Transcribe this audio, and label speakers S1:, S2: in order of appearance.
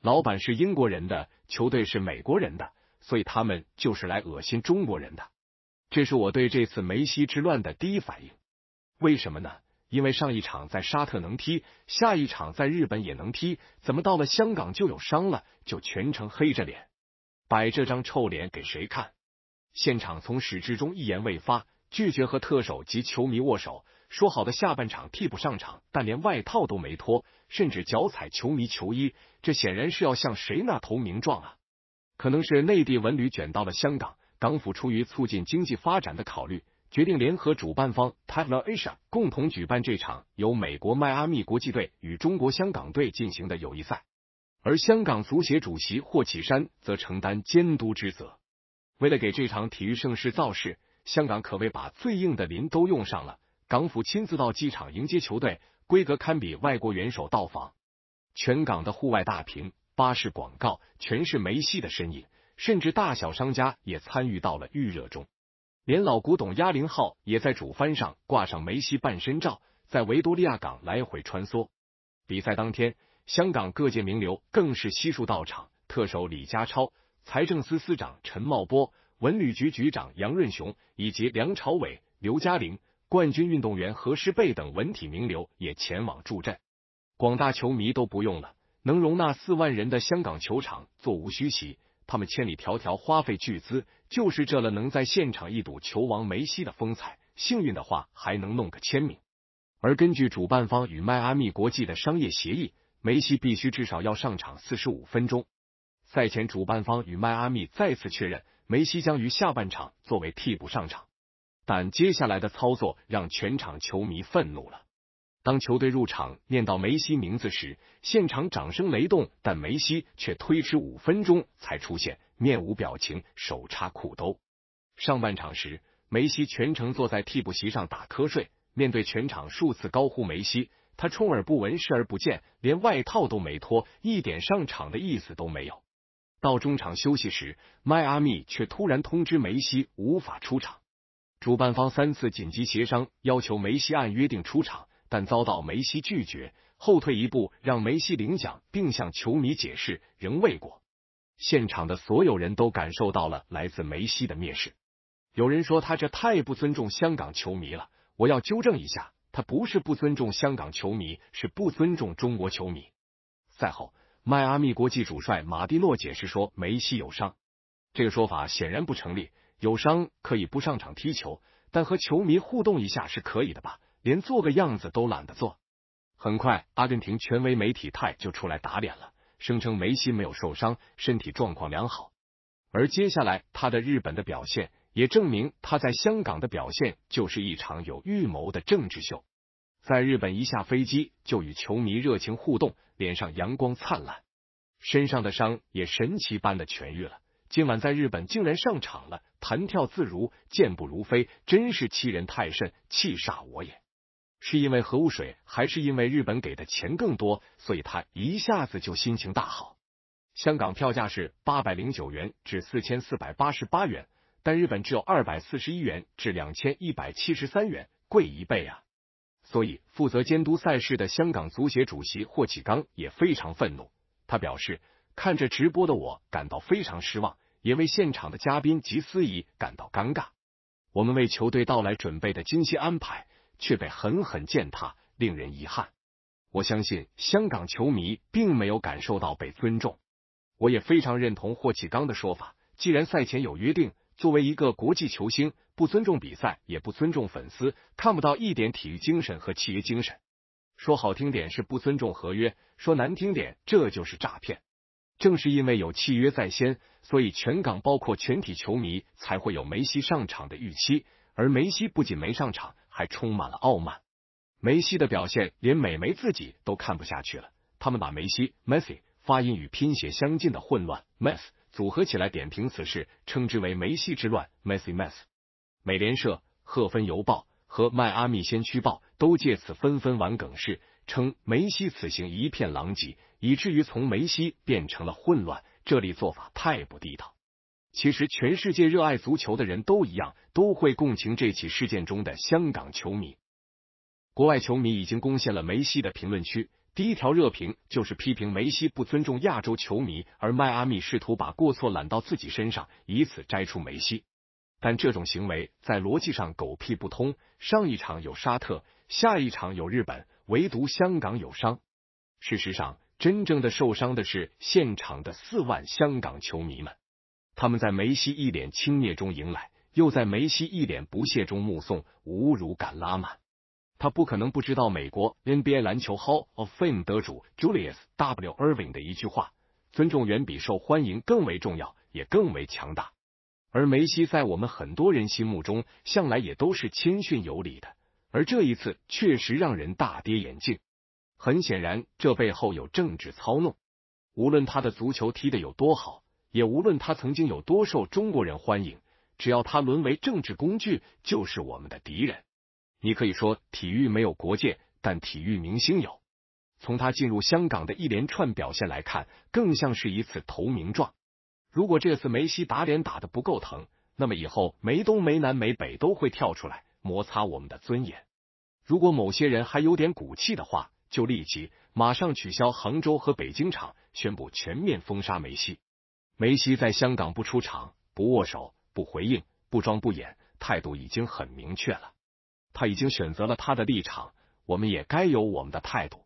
S1: 老板是英国人的，球队是美国人的，所以他们就是来恶心中国人的。这是我对这次梅西之乱的第一反应。为什么呢？因为上一场在沙特能踢，下一场在日本也能踢，怎么到了香港就有伤了，就全程黑着脸，摆这张臭脸给谁看？现场从始至终一言未发，拒绝和特首及球迷握手。说好的下半场替补上场，但连外套都没脱，甚至脚踩球迷球衣，这显然是要向谁那投名状啊？可能是内地文旅卷到了香港，港府出于促进经济发展的考虑，决定联合主办方 Talent Asia 共同举办这场由美国迈阿密国际队与中国香港队进行的友谊赛，而香港足协主席霍启山则承担监督之责。为了给这场体育盛世造势，香港可谓把最硬的林都用上了。港府亲自到机场迎接球队，规格堪比外国元首到访。全港的户外大屏、巴士广告全是梅西的身影，甚至大小商家也参与到了预热中。连老古董“鸭零号”也在主帆上挂上梅西半身照，在维多利亚港来回穿梭。比赛当天，香港各界名流更是悉数到场：特首李家超、财政司司长陈茂波、文旅局局长杨润雄，以及梁朝伟、刘嘉玲。冠军运动员何诗贝等文体名流也前往助阵，广大球迷都不用了，能容纳四万人的香港球场座无虚席，他们千里迢迢花费巨资，就是这了能在现场一睹球王梅西的风采，幸运的话还能弄个签名。而根据主办方与迈阿密国际的商业协议，梅西必须至少要上场四十五分钟。赛前，主办方与迈阿密再次确认，梅西将于下半场作为替补上场。但接下来的操作让全场球迷愤怒了。当球队入场念到梅西名字时，现场掌声雷动，但梅西却推迟五分钟才出现，面无表情，手插裤兜。上半场时，梅西全程坐在替补席上打瞌睡，面对全场数次高呼梅西，他充耳不闻，视而不见，连外套都没脱，一点上场的意思都没有。到中场休息时，迈阿密却突然通知梅西无法出场。主办方三次紧急协商，要求梅西按约定出场，但遭到梅西拒绝。后退一步，让梅西领奖，并向球迷解释，仍未果。现场的所有人都感受到了来自梅西的蔑视。有人说他这太不尊重香港球迷了。我要纠正一下，他不是不尊重香港球迷，是不尊重中国球迷。赛后，迈阿密国际主帅马蒂诺解释说，梅西有伤。这个说法显然不成立。有伤可以不上场踢球，但和球迷互动一下是可以的吧？连做个样子都懒得做。很快，阿根廷权威媒体泰就出来打脸了，声称梅西没有受伤，身体状况良好。而接下来他的日本的表现，也证明他在香港的表现就是一场有预谋的政治秀。在日本一下飞机，就与球迷热情互动，脸上阳光灿烂，身上的伤也神奇般的痊愈了。今晚在日本竟然上场了，弹跳自如，健步如飞，真是欺人太甚，气煞我也！是因为核污水，还是因为日本给的钱更多，所以他一下子就心情大好。香港票价是八百零九元至四千四百八十八元，但日本只有二百四十一元至两千一百七十三元，贵一倍啊！所以负责监督赛事的香港足协主席霍启刚也非常愤怒，他表示。看着直播的我感到非常失望，也为现场的嘉宾及司仪感到尴尬。我们为球队到来准备的精心安排却被狠狠践踏，令人遗憾。我相信香港球迷并没有感受到被尊重。我也非常认同霍启刚的说法，既然赛前有约定，作为一个国际球星，不尊重比赛也不尊重粉丝，看不到一点体育精神和契约精神。说好听点是不尊重合约，说难听点这就是诈骗。正是因为有契约在先，所以全港包括全体球迷才会有梅西上场的预期。而梅西不仅没上场，还充满了傲慢。梅西的表现连美媒自己都看不下去了，他们把梅西 （Messi） 发音与拼写相近的混乱 （mess） 组合起来点评此事，称之为“梅西之乱 ”（Messi mess）。美联社、赫芬邮报。和迈阿密先驱报都借此纷纷玩梗式，称梅西此行一片狼藉，以至于从梅西变成了混乱，这里做法太不地道。其实全世界热爱足球的人都一样，都会共情这起事件中的香港球迷。国外球迷已经攻陷了梅西的评论区，第一条热评就是批评梅西不尊重亚洲球迷，而迈阿密试图把过错揽到自己身上，以此摘除梅西。但这种行为在逻辑上狗屁不通。上一场有沙特，下一场有日本，唯独香港有伤。事实上，真正的受伤的是现场的四万香港球迷们。他们在梅西一脸轻蔑中迎来，又在梅西一脸不屑中目送，侮辱感拉满。他不可能不知道美国 NBA 篮球 Hall of Fame 得主 Julius W Irving 的一句话：“尊重远比受欢迎更为重要，也更为强大。”而梅西在我们很多人心目中，向来也都是谦逊有礼的，而这一次确实让人大跌眼镜。很显然，这背后有政治操弄。无论他的足球踢得有多好，也无论他曾经有多受中国人欢迎，只要他沦为政治工具，就是我们的敌人。你可以说体育没有国界，但体育明星有。从他进入香港的一连串表现来看，更像是一次投名状。如果这次梅西打脸打的不够疼，那么以后梅东梅南梅北都会跳出来摩擦我们的尊严。如果某些人还有点骨气的话，就立即马上取消杭州和北京场，宣布全面封杀梅西。梅西在香港不出场、不握手、不回应、不装不演，态度已经很明确了。他已经选择了他的立场，我们也该有我们的态度。